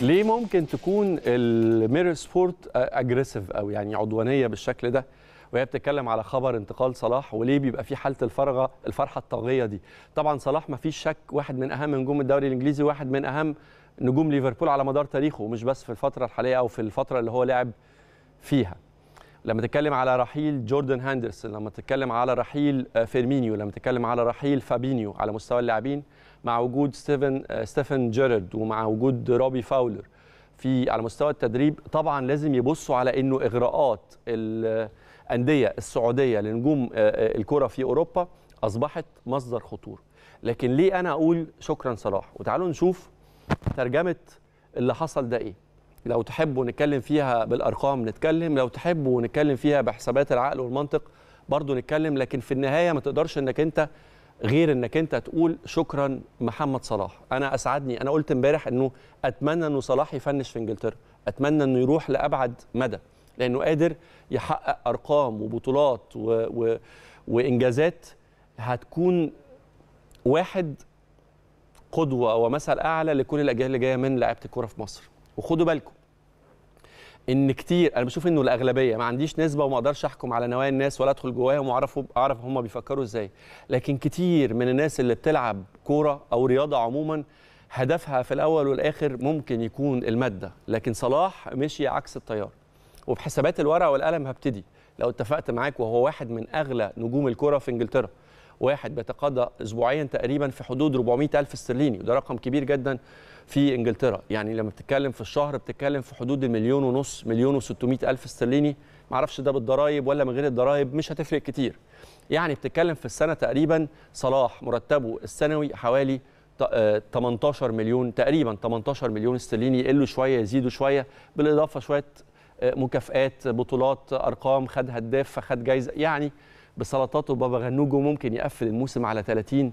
ليه ممكن تكون الميرور سبورت اجريسيف او يعني عدوانيه بالشكل ده وهي بتتكلم على خبر انتقال صلاح وليه بيبقى في حاله الفرغه الفرحه الطاغيه دي طبعا صلاح ما فيش شك واحد من اهم نجوم الدوري الانجليزي واحد من اهم نجوم ليفربول على مدار تاريخه ومش بس في الفتره الحاليه او في الفتره اللي هو لعب فيها لما تتكلم على رحيل جوردن هاندرسون لما تتكلم على رحيل آه، فيرمينيو لما تتكلم على رحيل فابينيو على مستوى اللاعبين مع وجود ستيفن آه، ستيفن جيرارد ومع وجود روبي فاولر في على مستوى التدريب طبعا لازم يبصوا على انه اغراءات آه، الانديه السعوديه لنجوم آه، الكره في اوروبا اصبحت مصدر خطوره لكن ليه انا اقول شكرا صلاح وتعالوا نشوف ترجمه اللي حصل ده ايه لو تحبوا نتكلم فيها بالارقام نتكلم لو تحبوا نتكلم فيها بحسابات العقل والمنطق برضو نتكلم لكن في النهايه ما تقدرش انك انت غير انك انت تقول شكرا محمد صلاح انا اسعدني انا قلت امبارح انه اتمنى انه صلاح يفنش في انجلترا اتمنى انه يروح لابعد مدى لانه قادر يحقق ارقام وبطولات و... و... وانجازات هتكون واحد قدوه ومثل اعلى لكل الاجيال اللي جايه من لعيبه الكوره في مصر وخدوا بالكم ان كتير انا بشوف انه الاغلبيه ما عنديش نسبه وما اقدرش احكم على نوايا الناس ولا ادخل جواهم واعرف اعرف هم بيفكروا ازاي لكن كتير من الناس اللي بتلعب كوره او رياضه عموما هدفها في الاول والاخر ممكن يكون الماده لكن صلاح مشي عكس التيار وبحسابات الورقه والقلم هبتدي لو اتفقت معاك وهو واحد من اغلى نجوم الكوره في انجلترا واحد بيتقاضى اسبوعيا تقريبا في حدود 400 الف استرليني وده رقم كبير جدا في انجلترا يعني لما بتتكلم في الشهر بتتكلم في حدود المليون ونص مليون و600 الف استرليني معرفش ده بالضرايب ولا من غير الضرايب مش هتفرق كتير يعني بتتكلم في السنه تقريبا صلاح مرتبه السنوي حوالي 18 آه، مليون تقريبا 18 مليون استرليني يقلوا شويه يزيدوا شويه بالاضافه شويه آه، مكافآت بطولات ارقام خد هداف فخد جايزه يعني بسلطاته بابا غنوجو ممكن يقفل الموسم على 30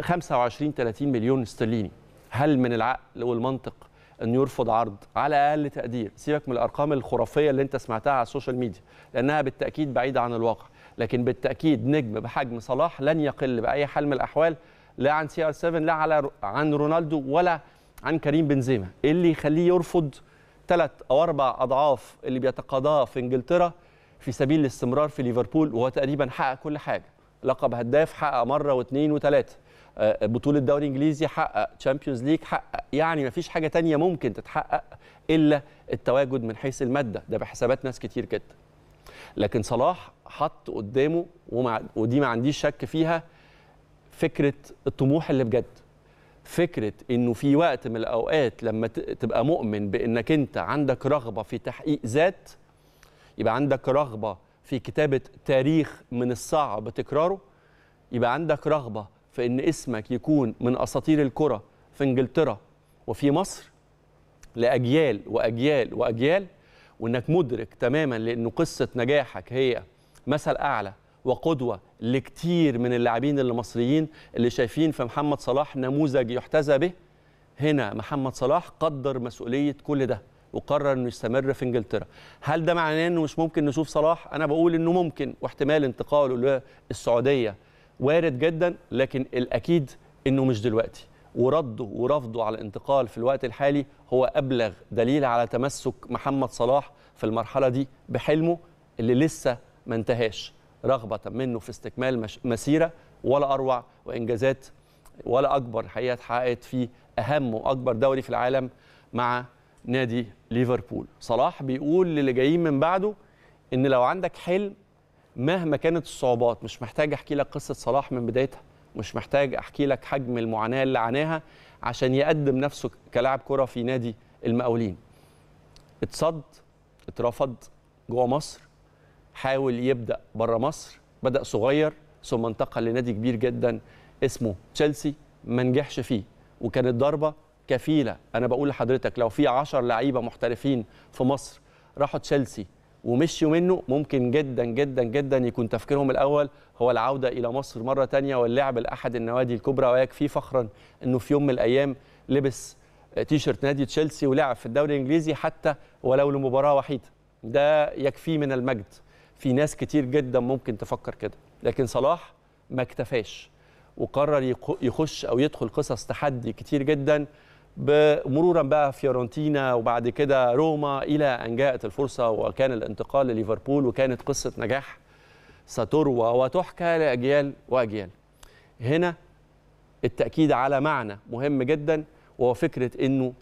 25 30 مليون استرليني هل من العقل والمنطق ان يرفض عرض على اقل تقدير سيبك من الارقام الخرافيه اللي انت سمعتها على السوشيال ميديا لانها بالتاكيد بعيده عن الواقع لكن بالتاكيد نجم بحجم صلاح لن يقل باي حال من الاحوال لا عن سي ار 7 لا على عن رونالدو ولا عن كريم بنزيما إيه اللي يخليه يرفض ثلاث او اربع اضعاف اللي بيتقاضاه في انجلترا في سبيل الاستمرار في ليفربول وهو تقريبا حقق كل حاجه لقب هداف حقق مره واثنين وثلاثه آه، بطوله الدوري الانجليزي حقق تشامبيونز ليج حقق يعني ما فيش حاجه تانية ممكن تتحقق الا التواجد من حيث الماده ده بحسابات ناس كتير جدا لكن صلاح حط قدامه ومع ودي ما عنديش شك فيها فكره الطموح اللي بجد فكره انه في وقت من الاوقات لما تبقى مؤمن بانك انت عندك رغبه في تحقيق ذات يبقى عندك رغبه في كتابه تاريخ من الصعب تكراره يبقى عندك رغبه في ان اسمك يكون من اساطير الكره في انجلترا وفي مصر لاجيال واجيال واجيال وانك مدرك تماما لان قصه نجاحك هي مثل اعلى وقدوه لكتير من اللاعبين المصريين اللي شايفين في محمد صلاح نموذج يحتذى به هنا محمد صلاح قدر مسؤوليه كل ده وقرر انه يستمر في انجلترا هل ده معناه انه مش ممكن نشوف صلاح انا بقول انه ممكن واحتمال انتقاله للسعوديه وارد جدا لكن الاكيد انه مش دلوقتي ورده ورفضه على الانتقال في الوقت الحالي هو ابلغ دليل على تمسك محمد صلاح في المرحله دي بحلمه اللي لسه ما انتهاش رغبه منه في استكمال مسيره ولا اروع وانجازات ولا اكبر حقيقه اتحققت في اهم واكبر دوري في العالم مع نادي ليفربول صلاح بيقول للي جايين من بعده ان لو عندك حلم مهما كانت الصعوبات مش محتاج احكي لك قصه صلاح من بدايتها مش محتاج احكي لك حجم المعاناه اللي عاناها عشان يقدم نفسه كلاعب كره في نادي المقاولين اتصد اترفض جوه مصر حاول يبدا بره مصر بدا صغير ثم انتقل لنادي كبير جدا اسمه تشيلسي ما نجحش فيه وكانت ضربه كفيله انا بقول لحضرتك لو في 10 لعيبه محترفين في مصر راحوا تشيلسي ومشيوا منه ممكن جدا جدا جدا يكون تفكيرهم الاول هو العوده الى مصر مره ثانيه واللعب لاحد النوادي الكبرى ويكفي فخرا انه في يوم من الايام لبس تيشرت نادي تشيلسي ولعب في الدوري الانجليزي حتى ولو لمباراه وحيده ده يكفيه من المجد في ناس كتير جدا ممكن تفكر كده لكن صلاح ما اكتفاش وقرر يخش او يدخل قصص تحدي كتير جدا مرورا بقى فيورنتينا وبعد كده روما الى ان جاءت الفرصه وكان الانتقال لليفربول وكانت قصه نجاح ستروى وتحكى لاجيال واجيال. هنا التاكيد على معنى مهم جدا وهو فكره انه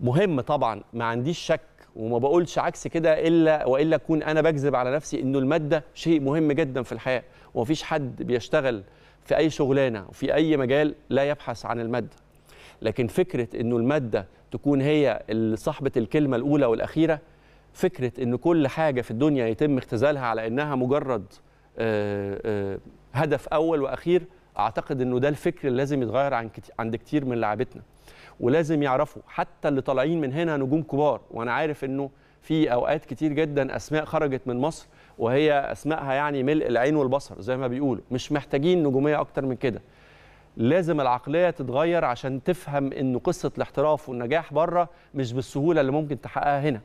مهم طبعا ما عنديش شك وما بقولش عكس كده الا والا اكون انا بكذب على نفسي انه الماده شيء مهم جدا في الحياه ومفيش حد بيشتغل في اي شغلانه وفي اي مجال لا يبحث عن الماده لكن فكره انه الماده تكون هي صاحبه الكلمه الاولى والاخيره فكره ان كل حاجه في الدنيا يتم اختزالها على انها مجرد آه، آه، هدف اول واخير اعتقد انه ده الفكر اللي لازم يتغير عند كتير من لعبتنا ولازم يعرفوا حتى اللي طالعين من هنا نجوم كبار وانا عارف انه في اوقات كتير جدا اسماء خرجت من مصر وهي اسمائها يعني ملء العين والبصر زي ما بيقولوا مش محتاجين نجوميه اكتر من كده لازم العقليه تتغير عشان تفهم ان قصه الاحتراف والنجاح بره مش بالسهوله اللي ممكن تحققها هنا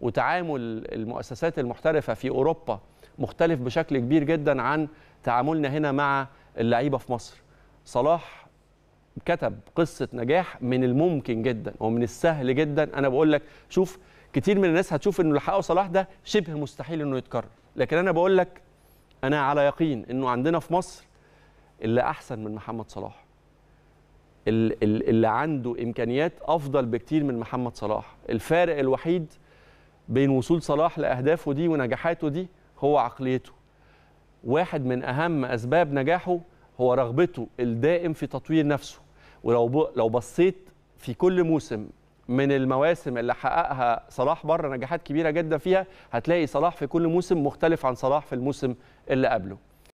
وتعامل المؤسسات المحترفه في اوروبا مختلف بشكل كبير جدا عن تعاملنا هنا مع اللعيبه في مصر صلاح كتب قصه نجاح من الممكن جدا ومن السهل جدا انا بقول لك شوف كتير من الناس هتشوف انه اللي حققه صلاح ده شبه مستحيل انه يتكرر لكن انا بقول لك انا على يقين انه عندنا في مصر اللي احسن من محمد صلاح اللي عنده امكانيات افضل بكتير من محمد صلاح الفارق الوحيد بين وصول صلاح لاهدافه دي ونجاحاته دي هو عقليته واحد من اهم اسباب نجاحه هو رغبته الدائم في تطوير نفسه ولو لو بصيت في كل موسم من المواسم اللي حققها صلاح بره نجاحات كبيره جدا فيها هتلاقي صلاح في كل موسم مختلف عن صلاح في الموسم اللي قبله